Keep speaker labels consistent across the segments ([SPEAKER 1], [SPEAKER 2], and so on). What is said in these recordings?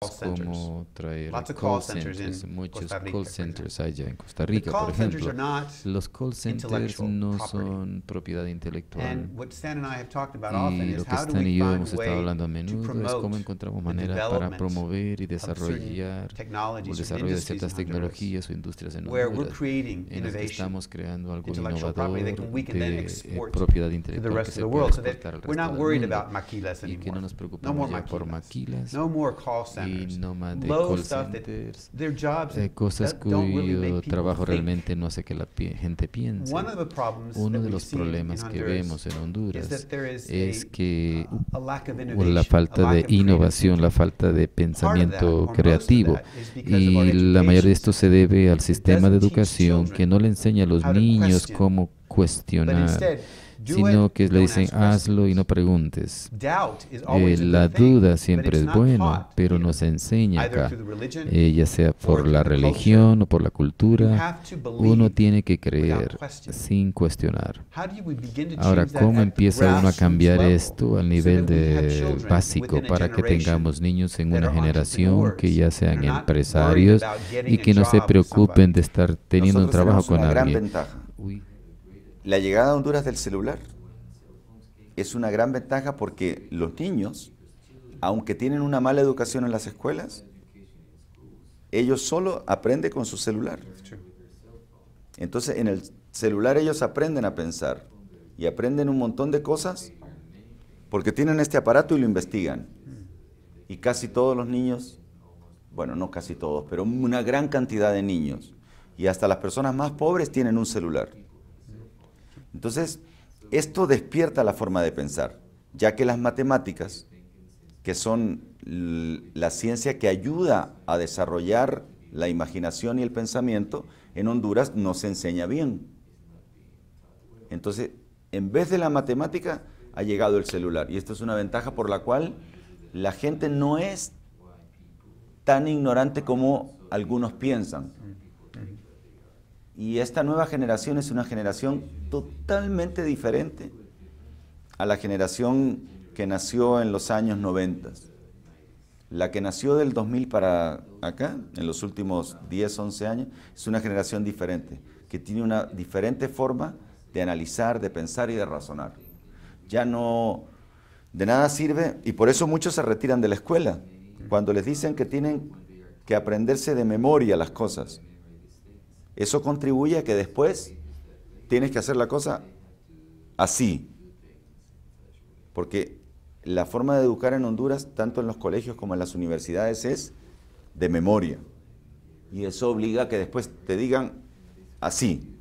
[SPEAKER 1] como traer call centers, muchos call centers allá en Costa Rica, por ejemplo. Los call centers no son propiedad intelectual.
[SPEAKER 2] Y lo que Stan y yo hemos estado hablando a menudo es cómo encontramos maneras para
[SPEAKER 1] promover y desarrollar el desarrollo de ciertas tecnologías o industrias en Honduras, en las que estamos creando algo innovador de propiedad intelectual que se puede exportar al resto del mundo y que no nos preocupamos ya por maquilas de cosas cuyo trabajo realmente no hace que la gente piense. Uno de los problemas que vemos en Honduras es que la falta de innovación, la falta de pensamiento creativo, y la mayoría de esto se debe al sistema de educación que no le enseña a los niños cómo cuestionar sino que le dicen hazlo y no preguntes. Eh, la duda siempre es buena, pero nos enseña acá, eh, ya sea por la religión o por la cultura, uno tiene que creer sin cuestionar. Ahora, ¿cómo empieza uno a cambiar esto al nivel de básico para que tengamos niños en una generación que ya sean empresarios y que no se preocupen de estar teniendo un trabajo con alguien?
[SPEAKER 2] la llegada a Honduras del celular es una gran ventaja porque los niños, aunque tienen una mala educación en las escuelas, ellos solo aprenden con su celular. Entonces en el celular ellos aprenden a pensar y aprenden un montón de cosas porque tienen este aparato y lo investigan. Y casi todos los niños, bueno, no casi todos, pero una gran cantidad de niños y hasta las personas más pobres tienen un celular. Entonces, esto despierta la forma de pensar, ya que las matemáticas, que son la ciencia que ayuda a desarrollar la imaginación y el pensamiento, en Honduras no se enseña bien. Entonces, en vez de la matemática, ha llegado el celular. Y esto es una ventaja por la cual la gente no es tan ignorante como algunos piensan. Mm, mm. Y esta nueva generación es una generación totalmente diferente a la generación que nació en los años 90. La que nació del 2000 para acá, en los últimos 10, 11 años, es una generación diferente, que tiene una diferente forma de analizar, de pensar y de razonar. Ya no, de nada sirve, y por eso muchos se retiran de la escuela, cuando les dicen que tienen que aprenderse de memoria las cosas. Eso contribuye a que después tienes que hacer la cosa así. Porque la forma de educar en Honduras, tanto en los colegios como en las universidades, es de memoria. Y eso obliga a que después te digan así.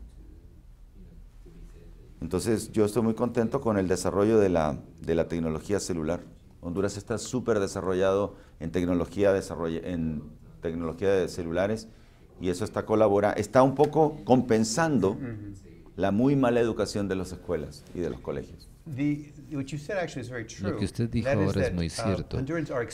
[SPEAKER 2] Entonces yo estoy muy contento con el desarrollo de la, tecnología celular. Honduras está súper desarrollado en tecnología, en tecnología de celulares y eso está colabora, está un poco compensando la muy mala educación de las escuelas y de los colegios. Lo que usted dijo ahora es muy um, cierto,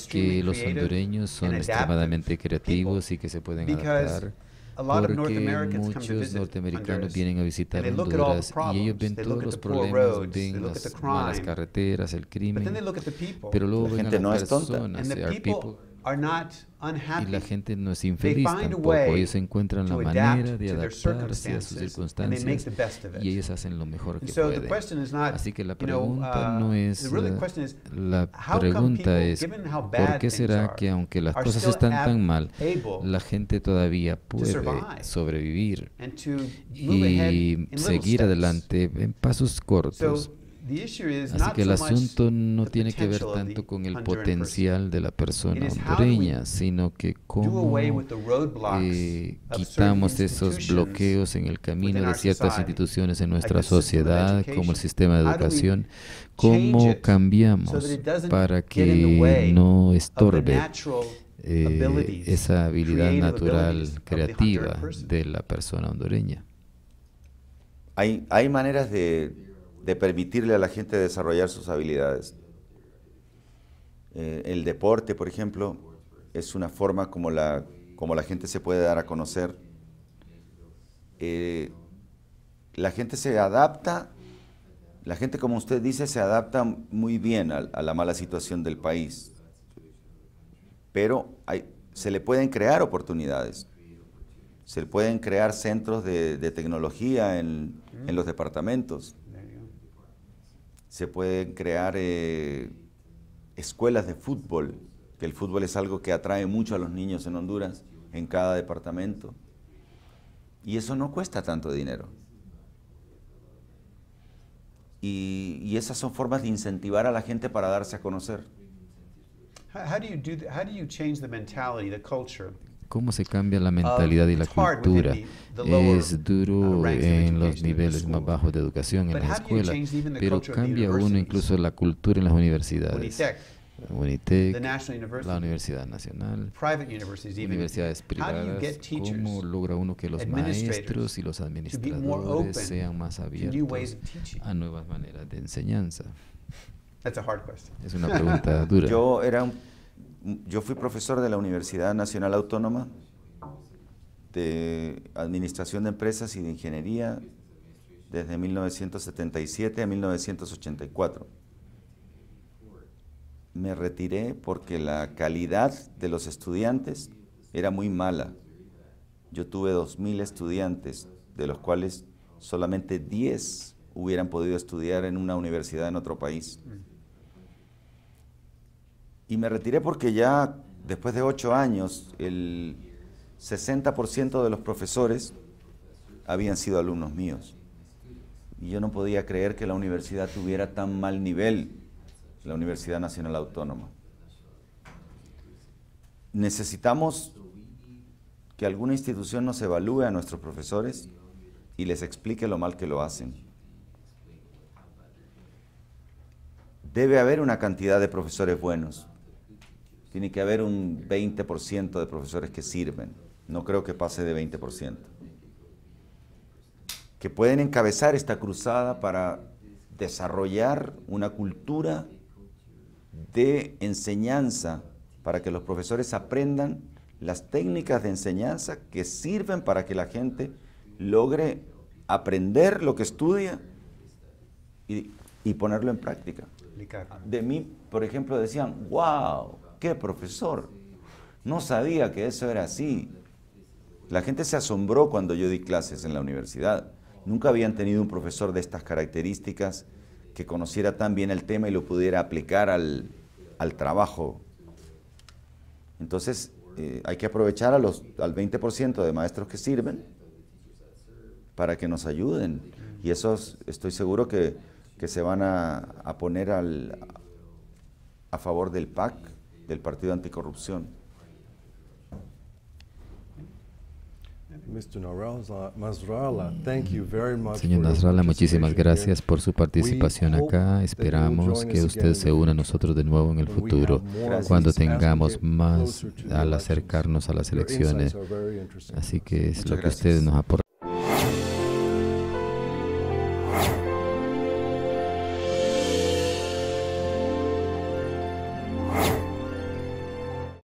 [SPEAKER 2] que los hondureños son extremadamente
[SPEAKER 1] creativos y que se pueden adaptar porque muchos norteamericanos vienen a visitar Honduras y ellos ven todos los problemas, ven las malas carreteras, el crimen, pero luego ven gente a las no personas, es tonta. Y la gente no es infeliz tampoco. Ellos encuentran la manera de adaptarse a sus circunstancias y ellos hacen lo mejor que pueden. Así que la pregunta uh, no es... Uh, la pregunta es, ¿por qué será que aunque las cosas están tan mal, la gente todavía puede sobrevivir y seguir adelante en pasos cortos? Así que el asunto no tiene que ver tanto con el potencial de la persona hondureña, sino que cómo eh, quitamos esos bloqueos en el camino de ciertas instituciones en nuestra sociedad, como el sistema de educación, cómo cambiamos para que no estorbe eh, esa habilidad natural creativa de la persona hondureña.
[SPEAKER 2] Hay, hay maneras de de permitirle a la gente desarrollar sus habilidades. Eh, el deporte, por ejemplo, es una forma como la, gente se puede dar a conocer. Eh, la gente se adapta, la gente como usted dice, se adapta muy bien a, la mala situación del país, pero hay, se le pueden crear oportunidades. Se pueden crear centros de, tecnología en los departamentos se pueden crear eh, escuelas de fútbol, que el fútbol es algo que atrae mucho a los niños en Honduras, en cada departamento. Y eso no cuesta tanto dinero. Y, y esas son formas de incentivar a la gente para darse a conocer. How do you How change the mentality, the culture?
[SPEAKER 1] cómo se cambia la um, mentalidad y la cultura. Es duro uh, en los niveles más bajos de educación, en la escuela, pero cambia uno incluso la cultura en las universidades. UNITEC, la Universidad Nacional,
[SPEAKER 2] universidades privadas, ¿cómo logra uno que los maestros y los administradores sean más abiertos
[SPEAKER 1] a nuevas maneras de enseñanza? Es una pregunta dura.
[SPEAKER 2] Yo era un yo fui profesor de la Universidad Nacional Autónoma de Administración de Empresas y de Ingeniería desde 1977 a 1984. Me retiré porque la calidad de los estudiantes era muy mala. Yo tuve 2.000 estudiantes, de los cuales solamente 10 hubieran podido estudiar en una universidad en otro país. Y me retiré porque ya después de ocho años el 60% de los profesores habían sido alumnos míos. Y yo no podía creer que la universidad tuviera tan mal nivel, la Universidad Nacional Autónoma. Necesitamos que alguna institución nos evalúe a nuestros profesores y les explique lo mal que lo hacen. Debe haber una cantidad de profesores buenos, tiene que haber un 20% de profesores que sirven. No creo que pase de 20%. Que pueden encabezar esta cruzada para desarrollar una cultura de enseñanza para que los profesores aprendan las técnicas de enseñanza que sirven para que la gente logre aprender lo que estudia y, ponerlo en práctica. De mí, por ejemplo, decían, wow, profesor? No sabía que eso era así. La gente se asombró cuando yo di clases en la universidad. Nunca habían tenido un profesor de estas características que conociera tan bien el tema y lo pudiera aplicar al, trabajo. Entonces, eh, hay que aprovechar a los, al 20% de maestros que sirven para que nos ayuden. Y esos estoy seguro que, se van a, a poner al, a favor del PAC del Partido Anticorrupción.
[SPEAKER 1] Señor Nasralla, muchísimas gracias por su participación acá. Esperamos que usted se una a nosotros de nuevo en el futuro, cuando tengamos más al acercarnos a las elecciones. Así que es lo que usted nos aporta.